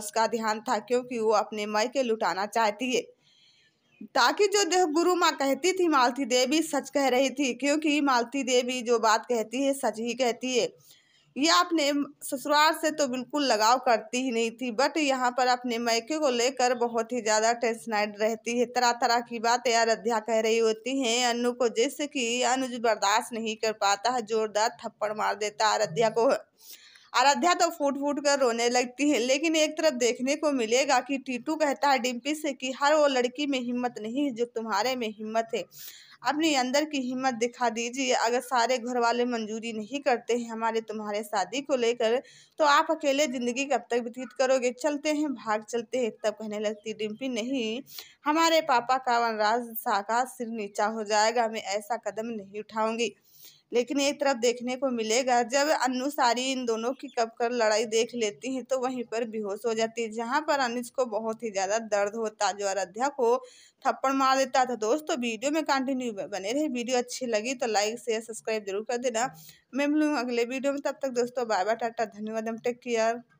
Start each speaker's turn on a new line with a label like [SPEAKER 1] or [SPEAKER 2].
[SPEAKER 1] उसका ध्यान था क्योंकि वो अपने मई के लुटाना चाहती है ताकि जो देव गुरु माँ कहती थी मालती देवी सच कह रही थी क्योंकि मालती देवी जो बात कहती है सच ही कहती है यह अपने ससुराल से तो बिल्कुल लगाव करती ही नहीं थी बट यहाँ पर अपने मैके को लेकर बहुत ही ज़्यादा टेंशनाइड रहती है तरह तरह की बातें अयोध्या कह रही होती हैं अनु को जैसे कि अनुज बर्दाश्त नहीं कर पाता है जोरदार थप्पड़ मार देता है अयोध्या को आराध्या तो फूट फूट कर रोने लगती है लेकिन एक तरफ देखने को मिलेगा कि टीटू कहता है डिम्पी से कि हर वो लड़की में हिम्मत नहीं है जो तुम्हारे में हिम्मत है अपनी अंदर की हिम्मत दिखा दीजिए अगर सारे घर वाले मंजूरी नहीं करते हैं हमारे तुम्हारे शादी को लेकर तो आप अकेले ज़िंदगी कब तक व्यतीत करोगे चलते हैं भाग चलते हैं तब कहने लगती डिम्पी नहीं हमारे पापा का वनराज साका सिर नीचा हो जाएगा मैं ऐसा कदम नहीं उठाऊंगी लेकिन एक तरफ देखने को मिलेगा जब अनु सारी इन दोनों की कब कर लड़ाई देख लेती है तो वहीं पर बेहोश हो जाती है जहाँ पर अनुज को बहुत ही ज़्यादा दर्द होता जो आराध्या को थप्पड़ मार देता था दोस्तों वीडियो में कंटिन्यू बने रहे वीडियो अच्छी लगी तो लाइक शेयर सब्सक्राइब जरूर कर देना मैं मिलूँगा अगले वीडियो में तब तक दोस्तों बाय बाय टाटा धन्यवाद हम टेक केयर